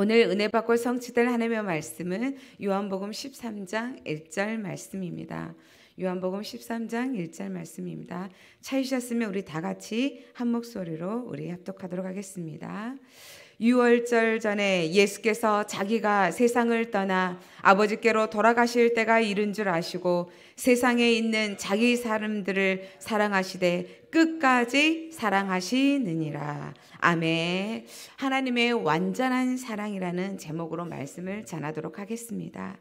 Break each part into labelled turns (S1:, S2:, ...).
S1: 오늘 은혜 받고 성취될 하나님의 말씀은 요한복음 13장 1절 말씀입니다. 요한복음 13장 1절 말씀입니다. 찾으셨으면 우리 다 같이 한 목소리로 우리 합독하도록 하겠습니다. 유월절 전에 예수께서 자기가 세상을 떠나 아버지께로 돌아가실 때가 이른 줄 아시고 세상에 있는 자기 사람들을 사랑하시되 끝까지 사랑하시느니라. 아멘. 하나님의 완전한 사랑이라는 제목으로 말씀을 전하도록 하겠습니다.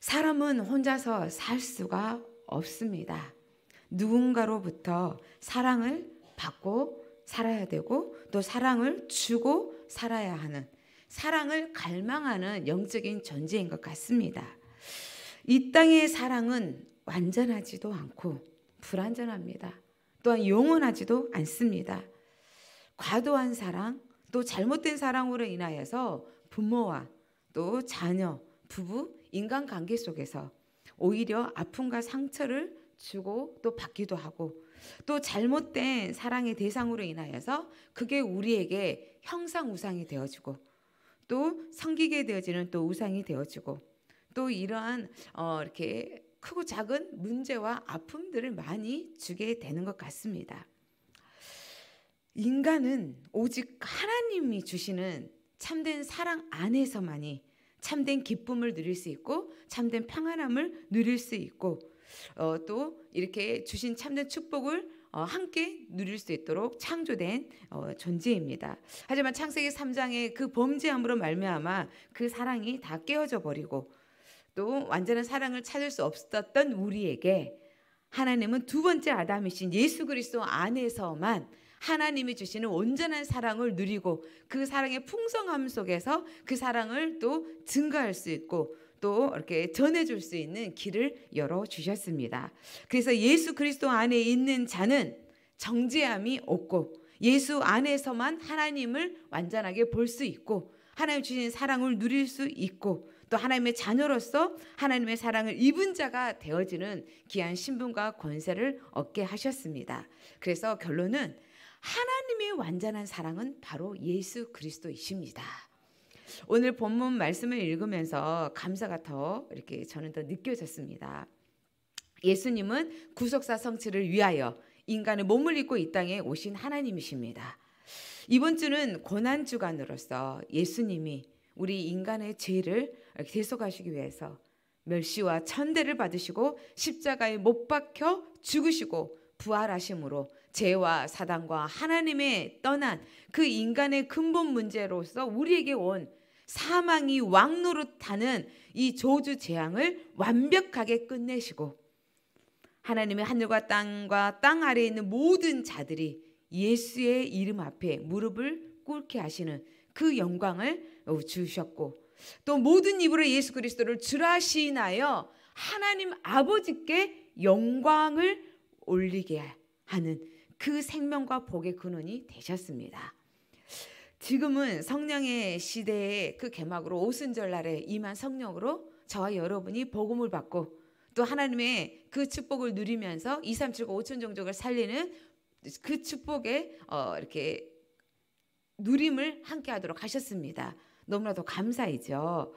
S1: 사람은 혼자서 살 수가 없습니다. 누군가로부터 사랑을 받고 살아야 되고 또 사랑을 주고 살아야 하는 사랑을 갈망하는 영적인 존재인 것 같습니다. 이 땅의 사랑은 완전하지도 않고 불완전합니다. 또한 영원하지도 않습니다. 과도한 사랑, 또 잘못된 사랑으로 인하여서 부모와 또 자녀, 부부, 인간관계 속에서 오히려 아픔과 상처를 주고 또 받기도 하고 또 잘못된 사랑의 대상으로 인하여서 그게 우리에게 형상 우상이 되어지고 또 성기게 되어지는 또 우상이 되어지고 또 이러한 어 이렇게 크고 작은 문제와 아픔들을 많이 주게 되는 것 같습니다. 인간은 오직 하나님이 주시는 참된 사랑 안에서만이 참된 기쁨을 누릴 수 있고 참된 평안함을 누릴 수 있고 어, 또 이렇게 주신 참된 축복을 어, 함께 누릴 수 있도록 창조된 어, 존재입니다. 하지만 창세기 3장의 그 범죄함으로 말미암아 그 사랑이 다 깨어져 버리고 또 완전한 사랑을 찾을 수 없었던 우리에게 하나님은 두 번째 아담이신 예수 그리스도 안에서만 하나님이 주시는 온전한 사랑을 누리고 그 사랑의 풍성함 속에서 그 사랑을 또 증가할 수 있고 또 이렇게 전해줄 수 있는 길을 열어주셨습니다. 그래서 예수 그리스도 안에 있는 자는 정죄함이 없고 예수 안에서만 하나님을 완전하게 볼 수 있고 하나님 주신 사랑을 누릴 수 있고 또 하나님의 자녀로서 하나님의 사랑을 입은 자가 되어지는 귀한 신분과 권세를 얻게 하셨습니다. 그래서 결론은 하나님의 완전한 사랑은 바로 예수 그리스도이십니다. 오늘 본문 말씀을 읽으면서 감사가 더 이렇게 저는 더 느껴졌습니다. 예수님은 구속사 성취를 위하여 인간의 몸을 입고 이 땅에 오신 하나님이십니다. 이번 주는 고난 주간으로서 예수님이 우리 인간의 죄를 대속하시기 위해서 멸시와 천대를 받으시고 십자가에 못 박혀 죽으시고 부활하심으로 죄와 사단과 하나님의 떠난 그 인간의 근본 문제로서 우리에게 온 사망이 왕노릇하는 이 저주 재앙을 완벽하게 끝내시고 하나님의 하늘과 땅과 땅 아래에 있는 모든 자들이 예수의 이름 앞에 무릎을 꿇게 하시는 그 영광을 주셨고 또 모든 입으로 예수 그리스도를 주라 시나하여 하나님 아버지께 영광을 올리게 하는 그 생명과 복의 근원이 되셨습니다. 지금은 성령의 시대의 그 개막으로 오순절 날에 임한 성령으로 저와 여러분이 복음을 받고 또 하나님의 그 축복을 누리면서 2, 3, 7, 9, 5천 종족을 살리는 그 축복에 어, 이렇게 누림을 함께 하도록 하셨습니다. 너무나도 감사이죠.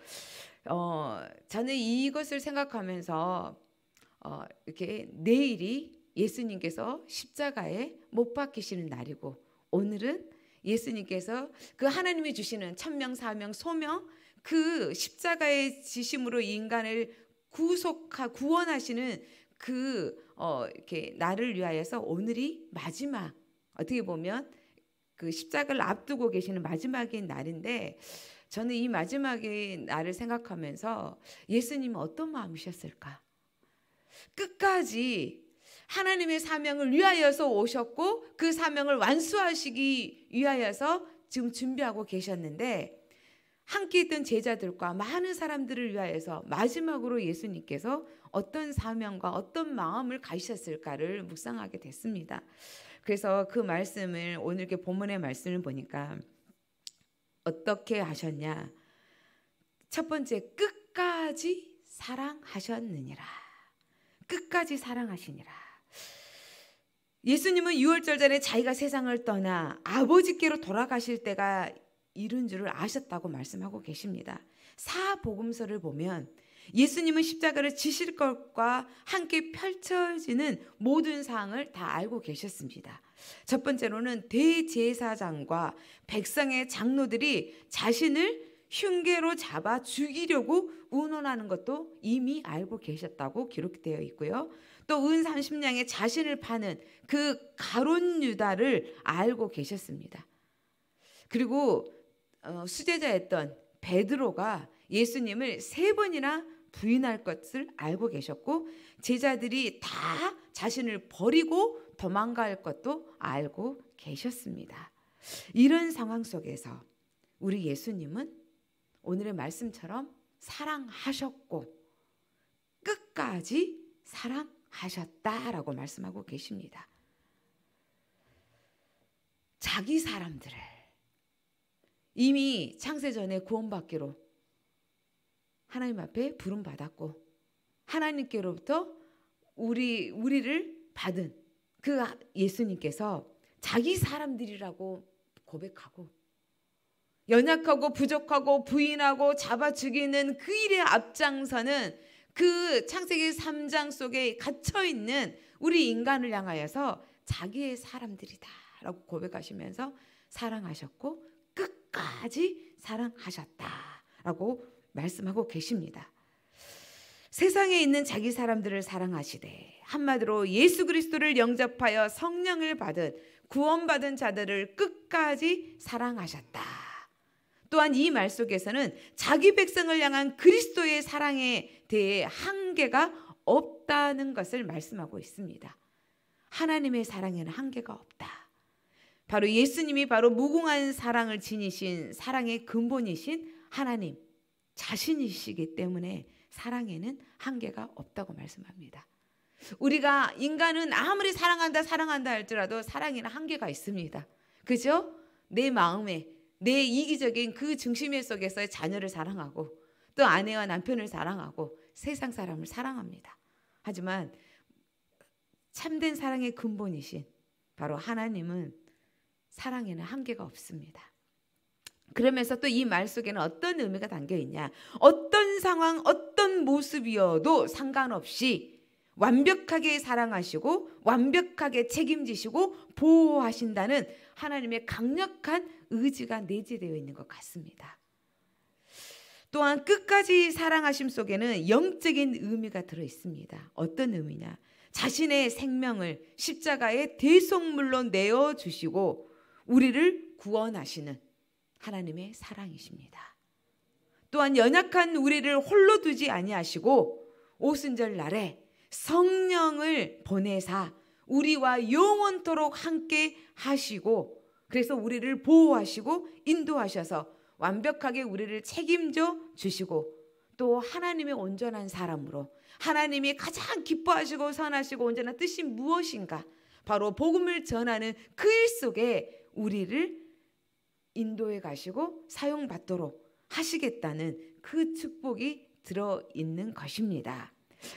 S1: 어, 저는 이것을 생각하면서 어, 이렇게 내일이 예수님께서 십자가에 못 박히시는 날이고 오늘은 예수님께서 그 하나님이 주시는 천명, 사명, 소명 그 십자가의 지심으로 인간을 구속하 구원하시는 그 어, 이렇게 나를 위하여서 오늘이 마지막 어떻게 보면 그 십자가를 앞두고 계시는 마지막인 날인데 저는 이 마지막의 날을 생각하면서 예수님은 어떤 마음이셨을까? 끝까지 하나님의 사명을 위하여서 오셨고 그 사명을 완수하시기 위하여서 지금 준비하고 계셨는데 함께 있던 제자들과 많은 사람들을 위하여서 마지막으로 예수님께서 어떤 사명과 어떤 마음을 가셨을까를 묵상하게 됐습니다. 그래서 그 말씀을 오늘 이 본문의 말씀을 보니까 어떻게 하셨냐? 첫 번째 끝까지 사랑하셨느니라. 끝까지 사랑하시니라. 예수님은 6월절 전에 자기가 세상을 떠나 아버지께로 돌아가실 때가 이른 줄을 아셨다고 말씀하고 계십니다. 사복음서를 보면 예수님은 십자가를 지실 것과 함께 펼쳐지는 모든 사항을 다 알고 계셨습니다. 첫 번째로는 대제사장과 백성의 장로들이 자신을 흉계로 잡아 죽이려고 운운하는 것도 이미 알고 계셨다고 기록되어 있고요. 또은 30냥에 자신을 파는 그 가론 유다를 알고 계셨습니다. 그리고 어, 수제자였던 베드로가 예수님을 세 번이나 부인할 것을 알고 계셨고 제자들이 다 자신을 버리고 도망갈 것도 알고 계셨습니다. 이런 상황 속에서 우리 예수님은 오늘의 말씀처럼 사랑하셨고 끝까지 사랑 하셨다라고 말씀하고 계십니다. 자기 사람들을 이미 창세전에 구원받기로 하나님 앞에 부름 받았고 하나님께로부터 우리 우리를 받은 그 아, 예수님께서 자기 사람들이라고 고백하고 연약하고 부족하고 부인하고 잡아 죽이는 그 일에 앞장서는 그 창세기 3장 속에 갇혀 있는 우리 인간을 향하여서 자기의 사람들이다라고 고백하시면서 사랑하셨고 끝까지 사랑하셨다라고 말씀하고 계십니다. 세상에 있는 자기 사람들을 사랑하시되 한마디로 예수 그리스도를 영접하여 성령을 받은 구원받은 자들을 끝까지 사랑하셨다. 또한 이 말 속에서는 자기 백성을 향한 그리스도의 사랑의 대해 한계가 없다는 것을 말씀하고 있습니다. 하나님의 사랑에는 한계가 없다. 바로 예수님이 바로 무궁한 사랑을 지니신 사랑의 근본이신 하나님 자신이시기 때문에 사랑에는 한계가 없다고 말씀합니다. 우리가 인간은 아무리 사랑한다 사랑한다 할지라도 사랑에는 한계가 있습니다. 그죠? 내 마음에 내 이기적인 그 중심의 속에서 자녀를 사랑하고 또 아내와 남편을 사랑하고 세상 사람을 사랑합니다. 하지만 참된 사랑의 근본이신 바로 하나님은 사랑에는 한계가 없습니다. 그러면서 또 이 말 속에는 어떤 의미가 담겨 있냐? 어떤 상황, 어떤 모습이어도 상관없이 완벽하게 사랑하시고 완벽하게 책임지시고 보호하신다는 하나님의 강력한 의지가 내재되어 있는 것 같습니다. 또한 끝까지 사랑하심 속에는 영적인 의미가 들어 있습니다. 어떤 의미냐? 자신의 생명을 십자가에 대속물로 내어 주시고 우리를 구원하시는 하나님의 사랑이십니다. 또한 연약한 우리를 홀로 두지 아니하시고 오순절 날에 성령을 보내사 우리와 영원토록 함께 하시고 그래서 우리를 보호하시고 인도하셔서 완벽하게 우리를 책임져 주시고 또 하나님의 온전한 사람으로 하나님이 가장 기뻐하시고 선하시고 온전한 뜻이 무엇인가 바로 복음을 전하는 그 일 속에 우리를 인도해 가시고 사용받도록 하시겠다는 그 축복이 들어 있는 것입니다.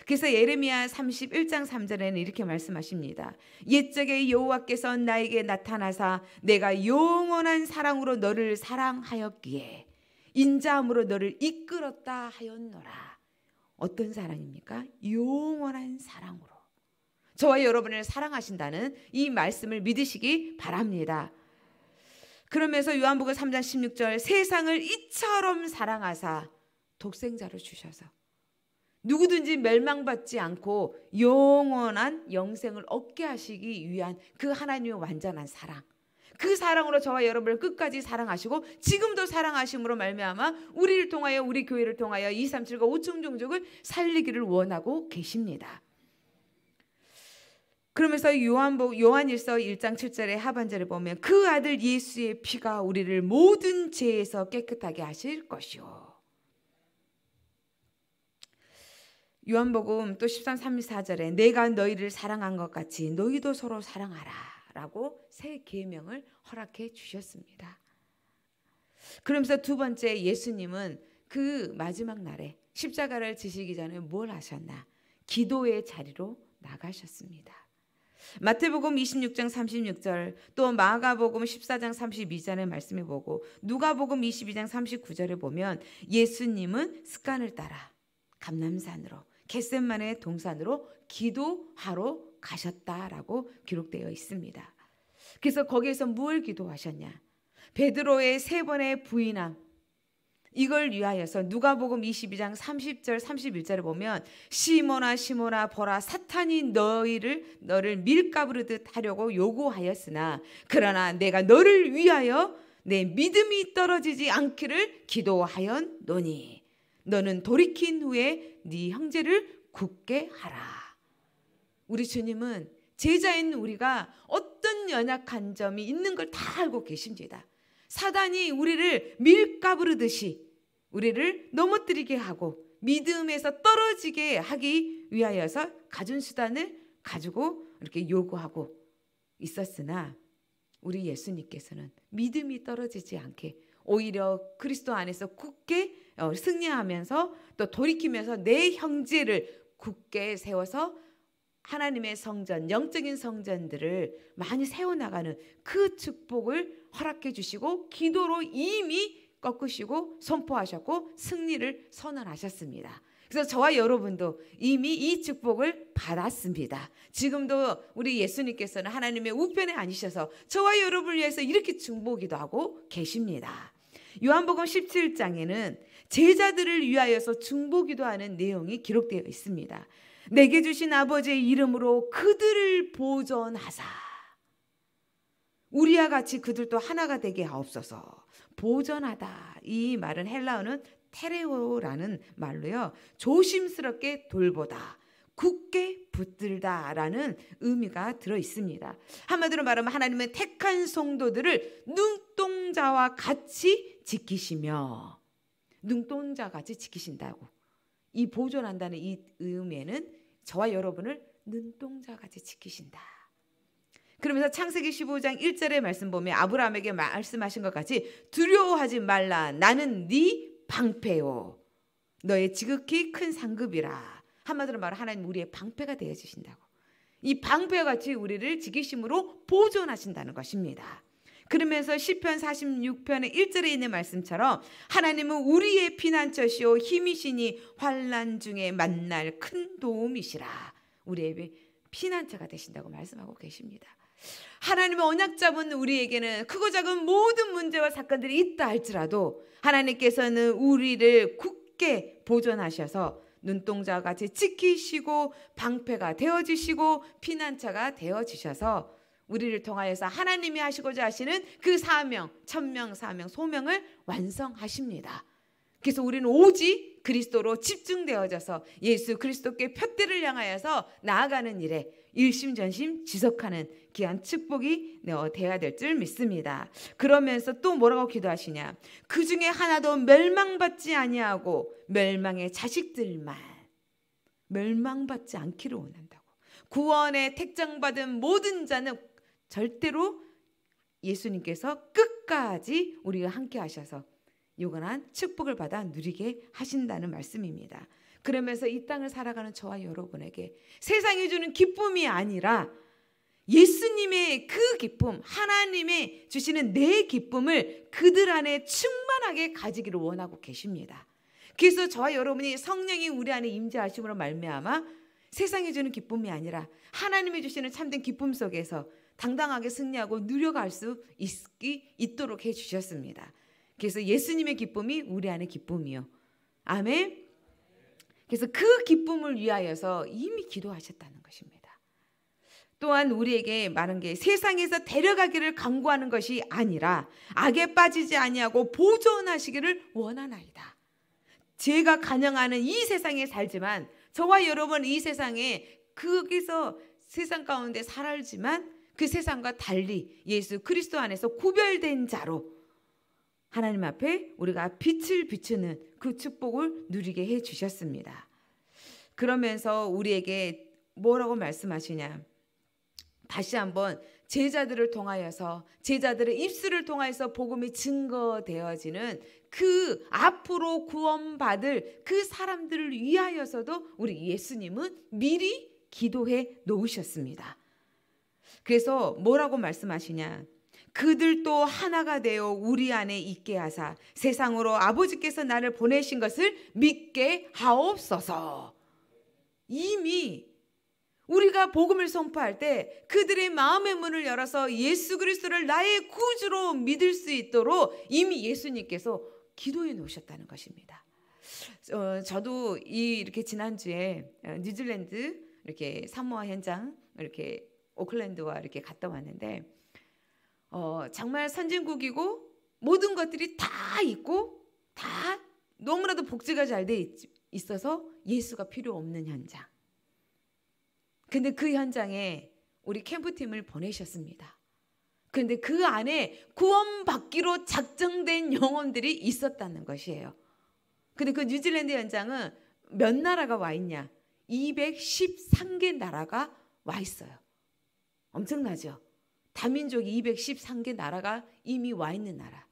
S1: 그래서 예레미야 31장 3절에는 이렇게 말씀하십니다. 옛적에 여호와께서 나에게 나타나사 내가 영원한 사랑으로 너를 사랑하였기에 인자함으로 너를 이끌었다 하였노라. 어떤 사랑입니까? 영원한 사랑으로. 저와 여러분을 사랑하신다는 이 말씀을 믿으시기 바랍니다. 그러면서 요한복음 3장 16절 세상을 이처럼 사랑하사 독생자를 주셔서 누구든지 멸망받지 않고 영원한 영생을 얻게 하시기 위한 그 하나님의 완전한 사랑. 그 사랑으로 저와 여러분을 끝까지 사랑하시고 지금도 사랑하심으로 말미암아 우리를 통하여 우리 교회를 통하여 237과 5층 종족을 살리기를 원하고 계십니다. 그러면서 요한복 요한일서 1장 7절의 하반절을 보면 그 아들 예수의 피가 우리를 모든 죄에서 깨끗하게 하실 것이요. 요한복음 또 13, 34절에 내가 너희를 사랑한 것 같이 너희도 서로 사랑하라 라고 새 계명을 허락해 주셨습니다. 그러면서 두 번째 예수님은 그 마지막 날에 십자가를 지시기 전에 뭘 하셨나? 기도의 자리로 나가셨습니다. 마태복음 26장 36절 또 마가복음 14장 32절의 말씀해 보고 누가복음 22장 39절을 보면 예수님은 습관을 따라 감남산으로 겟셋만의 동산으로 기도하러 가셨다라고 기록되어 있습니다. 그래서 거기에서 무 기도하셨냐? 베드로의 세 번의 부인함. 이걸 위하여서 누가복음 22장 30절 31절에 보면 시모나 시모나 보라 사탄이 너희를 너를 밀가부르듯 하려고 요구하였으나 그러나 내가 너를 위하여 내 믿음이 떨어지지 않기를 기도하였노니 너는 돌이킨 후에 네 형제를 굳게 하라. 우리 주님은 제자인 우리가 어떤 연약한 점이 있는 걸 다 알고 계십니다. 사단이 우리를 밀가부르듯이 우리를 넘어뜨리게 하고 믿음에서 떨어지게 하기 위하여서 가준 수단을 가지고 이렇게 요구하고 있었으나 우리 예수님께서는 믿음이 떨어지지 않게 오히려 그리스도 안에서 굳게 어, 승리하면서 또 돌이키면서 내 형제를 굳게 세워서 하나님의 성전, 영적인 성전들을 많이 세워나가는 그 축복을 허락해 주시고 기도로 이미 꺾으시고 선포하셨고 승리를 선언하셨습니다. 그래서 저와 여러분도 이미 이 축복을 받았습니다. 지금도 우리 예수님께서는 하나님의 우편에 앉으셔서 저와 여러분을 위해서 이렇게 중보기도 하고 계십니다. 요한복음 17장에는 제자들을 위하여서 중보기도하는 내용이 기록되어 있습니다. 내게 주신 아버지의 이름으로 그들을 보존하사. 우리와 같이 그들도 하나가 되게 하옵소서. 보존하다. 이 말은 헬라어는 테레오라는 말로요. 조심스럽게 돌보다. 굳게 붙들다라는 의미가 들어 있습니다. 한마디로 말하면 하나님은 택한 성도들을 눈동자와 같이 지키시며 눈동자 같이 지키신다고. 이 보존한다는 이 의미에는 저와 여러분을 눈동자 같이 지키신다. 그러면서 창세기 15장 1절의 말씀 보면 아브라함에게 말씀하신 것 같이 두려워하지 말라 나는 네 방패요 너의 지극히 큰 상급이라 한마디로 말하 하나님 우리의 방패가 되어 주신다고 이 방패와 같이 우리를 지키심으로 보존하신다는 것입니다. 그러면서 시편 46편의 1절에 있는 말씀처럼 하나님은 우리의 피난처시오 힘이시니 환란 중에 만날 큰 도움이시라. 우리의 피난처가 되신다고 말씀하고 계십니다. 하나님의 언약자분 우리에게는 크고 작은 모든 문제와 사건들이 있다 할지라도 하나님께서는 우리를 굳게 보존하셔서 눈동자와 같이 지키시고 방패가 되어지시고 피난처가 되어지셔서 우리를 통하여서 하나님이 하시고자 하시는 그 사명, 천명, 사명, 소명을 완성하십니다. 그래서 우리는 오직 그리스도로 집중되어져서 예수 그리스도께 표대를 향하여서 나아가는 일에 일심전심 지속하는 귀한 축복이 되어야 될 줄 믿습니다. 그러면서 또 뭐라고 기도하시냐? 그 중에 하나도 멸망받지 아니하고 멸망의 자식들만 멸망받지 않기를 원한다고. 구원의 택장받은 모든 자는 절대로 예수님께서 끝까지 우리가 함께 하셔서 요건한 축복을 받아 누리게 하신다는 말씀입니다. 그러면서 이 땅을 살아가는 저와 여러분에게 세상이 주는 기쁨이 아니라 예수님의 그 기쁨, 하나님의 주시는 내 기쁨을 그들 안에 충만하게 가지기를 원하고 계십니다. 그래서 저와 여러분이 성령이 우리 안에 임재하심으로 말미암아 세상이 주는 기쁨이 아니라 하나님이 주시는 참된 기쁨 속에서 당당하게 승리하고 누려갈 수있 있도록 해 주셨습니다. 그래서 예수님의 기쁨이 우리 안의 기쁨이요. 아멘. 그래서 그 기쁨을 위하여서 이미 기도하셨다는 것입니다. 또한 우리에게 말한 게 세상에서 데려가기를 강구하는 것이 아니라 악에 빠지지 아니하고 보존하시기를 원하나이다. 제가 간영하는 이 세상에 살지만 저와 여러분 이 세상에 거기서 세상 가운데 살지만 그 세상과 달리 예수 그리스도 안에서 구별된 자로 하나님 앞에 우리가 빛을 비추는 그 축복을 누리게 해 주셨습니다. 그러면서 우리에게 뭐라고 말씀하시냐? 다시 한번 제자들을 통하여서 제자들의 입술을 통하여서 복음이 증거되어지는 그 앞으로 구원받을 그 사람들을 위하여서도 우리 예수님은 미리 기도해 놓으셨습니다. 그래서 뭐라고 말씀하시냐? 그들도 하나가 되어 우리 안에 있게 하사 세상으로 아버지께서 나를 보내신 것을 믿게 하옵소서. 이미 우리가 복음을 선포할 때 그들의 마음의 문을 열어서 예수 그리스도를 나의 구주로 믿을 수 있도록 이미 예수님께서 기도해 놓으셨다는 것입니다. 어, 저도 이 이렇게 지난주에 어, 뉴질랜드 이렇게 사모아 현장 이렇게 오클랜드와 이렇게 갔다 왔는데 어, 정말 선진국이고 모든 것들이 다 있고 다 너무나도 복지가 잘 돼 있어서 예수가 필요 없는 현장. 근데 그 현장에 우리 캠프팀을 보내셨습니다. 근데 그 안에 구원받기로 작정된 영혼들이 있었다는 것이에요. 근데 그 뉴질랜드 현장은 몇 나라가 와 있냐? 213개 나라가 와 있어요. 엄청나죠. 다민족이 213개 나라가 이미 와 있는 나라.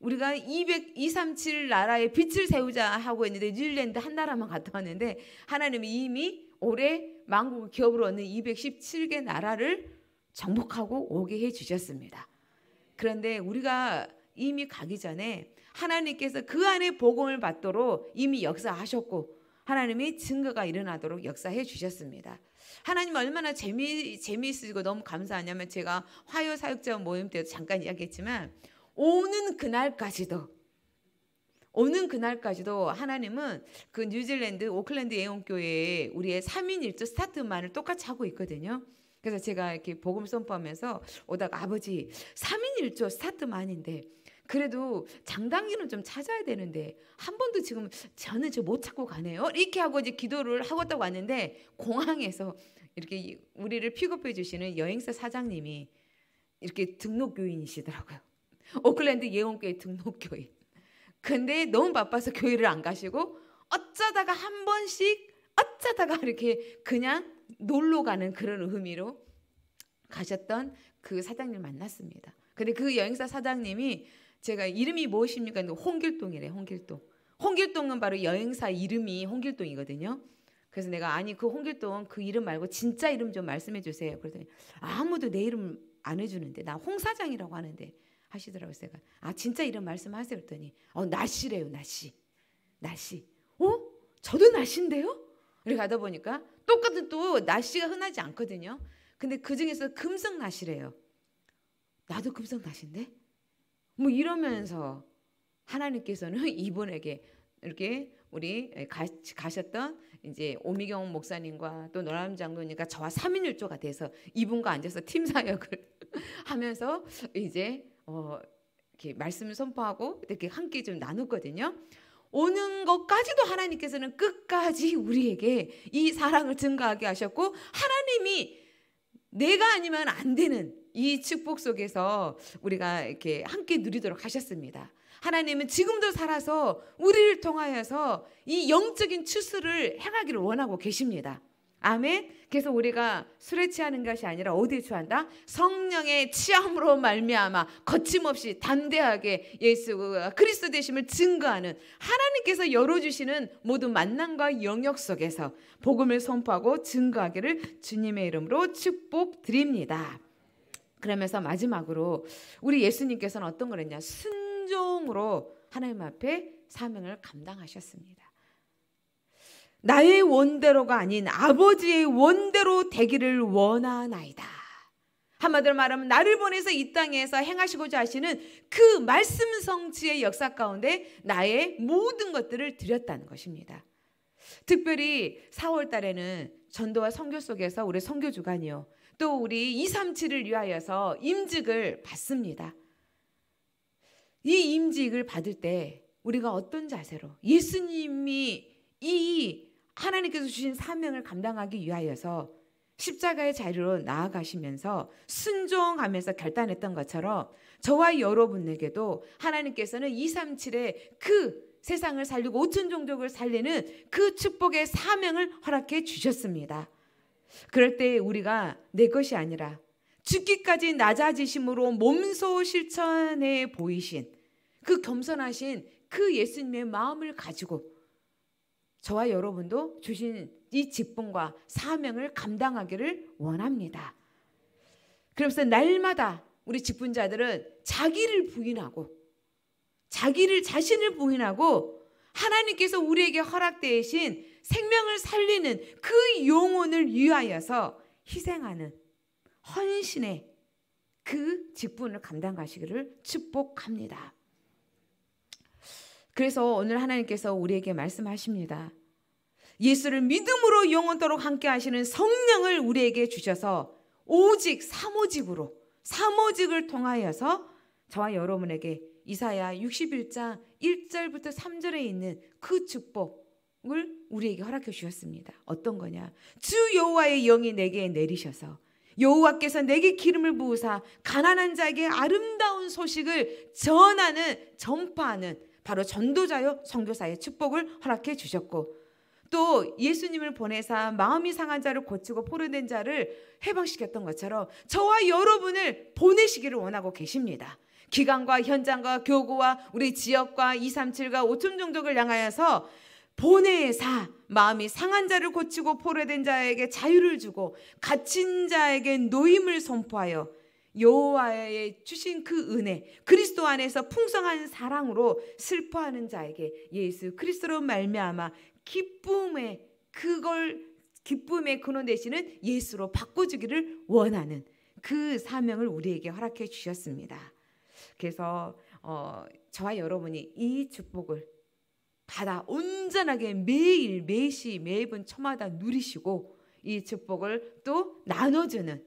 S1: 우리가 2 237 나라에 빛을 세우자 하고 있는데 뉴질랜드 한 나라만 갔다 왔는데 하나님이 이미 올해 만국 기업으 얻는 217개 나라를 정복하고 오게 해 주셨습니다. 그런데 우리가 이미 가기 전에 하나님께서 그 안에 복음을 받도록 이미 역사하셨고 하나님이 증거가 일어나도록 역사해 주셨습니다. 하나님 얼마나 재미 재미있으시고 너무 감사하냐면 제가 화요 사역자 모임 때도 잠깐 이야기했지만 오는 그날까지도 오는 그날까지도 하나님은 그 뉴질랜드 오클랜드 예언교회에 우리의 3인 1조 스타트만을 똑같이 하고 있거든요. 그래서 제가 이렇게 복음 선포하면서 오다가 아버지 3인 1조 스타트만인데 그래도 장단기는 좀 찾아야 되는데 한 번도 지금 저는 저 못 찾고 가네요. 이렇게 하고 이제 기도를 하고 딱 왔는데 공항에서 이렇게 우리를 픽업해 주시는 여행사 사장님이 이렇게 등록 교인이시더라고요. 오클랜드 예원교회 등록 교인. 근데 너무 바빠서 교회를 안 가시고 어쩌다가 한 번씩 어쩌다가 이렇게 그냥 놀러 가는 그런 의미로 가셨던 그사장님 만났습니다. 근데 그 여행사 사장님이 제가 이름이 무엇입니까? 홍길동이래, 홍길동. 홍길동은 바로 여행사 이름이 홍길동이거든요. 그래서 내가 아니 그 홍길동 그 이름 말고 진짜 이름 좀 말씀해 주세요. 그랬더니 아무도 내 이름 안 해주는데 나 홍 사장이라고 하는데 하시더라고요. 제가 아 진짜 이름 말씀하세요. 그랬더니 어 나씨래요 날씨날씨 어? 저도 날씨인데요 이렇게 가다 보니까 똑같은 또날씨가 흔하지 않거든요. 근데 그 중에서 금성 날씨래요 나도 금성 날씨인데 뭐 이러면서 하나님께서는 이분에게 이렇게 우리 가셨던 이제 오미경 목사님과 또 노람 장로님과 저와 삼인일조가 돼서 이분과 앉아서 팀 사역을 하면서 이제 어 이렇게 말씀을 선포하고 이렇게 함께 좀 나눴거든요. 오는 것까지도 하나님께서는 끝까지 우리에게 이 사랑을 증가하게 하셨고 하나님이 내가 아니면 안 되는 이 축복 속에서 우리가 이렇게 함께 누리도록 하셨습니다. 하나님은 지금도 살아서 우리를 통하여서 이 영적인 추수를 행하기를 원하고 계십니다. 아멘. 그래서 우리가 술에 취하는 것이 아니라 어디에 취한다? 성령의 취함으로 말미암아 거침없이 담대하게 예수 그리스도 되심을 증거하는 하나님께서 열어주시는 모든 만남과 영역 속에서 복음을 선포하고 증거하기를 주님의 이름으로 축복드립니다. 그러면서 마지막으로 우리 예수님께서는 어떤 걸 했냐? 순종으로 하나님 앞에 사명을 감당하셨습니다. 나의 원대로가 아닌 아버지의 원대로 되기를 원하나이다. 한마디로 말하면 나를 보내서 이 땅에서 행하시고자 하시는 그 말씀 성취의 역사 가운데 나의 모든 것들을 드렸다는 것입니다. 특별히 4월 달에는 전도와 선교 속에서 우리 선교 주간이요. 또 우리 237을 위하여서 임직을 받습니다. 이 임직을 받을 때 우리가 어떤 자세로 예수님이 이 하나님께서 주신 사명을 감당하기 위하여서 십자가의 자리로 나아가시면서 순종하면서 결단했던 것처럼 저와 여러분에게도 하나님께서는 237의 그 세상을 살리고 5천 종족을 살리는 그 축복의 사명을 허락해 주셨습니다. 그럴 때 우리가 내 것이 아니라 죽기까지 낮아지심으로 몸소 실천해 보이신 그 겸손하신 그 예수님의 마음을 가지고 저와 여러분도 주신 이 직분과 사명을 감당하기를 원합니다. 그러면서 날마다 우리 직분자들은 자기를 부인하고 자기를 자신을 부인하고 하나님께서 우리에게 허락되신 생명을 살리는 그 영혼을 위하여서 희생하는 헌신의 그 직분을 감당하시기를 축복합니다. 그래서 오늘 하나님께서 우리에게 말씀하십니다. 예수를 믿음으로 영원토록 함께 하시는 성령을 우리에게 주셔서 오직 사모직으로 사모직을 통하여서 저와 여러분에게 이사야 61장 1절부터 3절에 있는 그 축복 을 우리에게 허락해 주셨습니다. 어떤 거냐? 주 여호와의 영이 내게 내리셔서 여호와께서 내게 기름을 부으사 가난한 자에게 아름다운 소식을 전하는 전파하는 바로 전도자요 선교사의 축복을 허락해 주셨고 또 예수님을 보내사 마음이 상한 자를 고치고 포로된 자를 해방시켰던 것처럼 저와 여러분을 보내시기를 원하고 계십니다. 기관과 현장과 교구와 우리 지역과 237과 5천 종족을 향하여서 본의 회사 마음이 상한 자를 고치고 포로된 자에게 자유를 주고 갇힌 자에게 노임을 선포하여 여호와의 주신 그 은혜 그리스도 안에서 풍성한 사랑으로 슬퍼하는 자에게 예수 그리스도로 말미암아 기쁨의 그걸 기쁨의 근원 되시는 예수로 바꿔주기를 원하는 그 사명을 우리에게 허락해 주셨습니다. 그래서 어, 저와 여러분이 이 축복을 받아 온전하게 매일 매시 매번 초마다 누리시고 이 축복을 또 나눠주는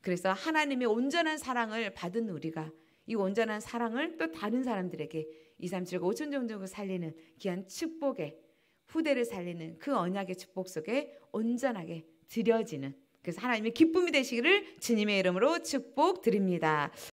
S1: 그래서 하나님의 온전한 사랑을 받은 우리가 이 온전한 사랑을 또 다른 사람들에게 2, 3, 7, 5천 종족을 살리는 귀한 축복에 후대를 살리는 그 언약의 축복 속에 온전하게 드려지는 그래서 하나님의 기쁨이 되시기를 주님의 이름으로 축복드립니다.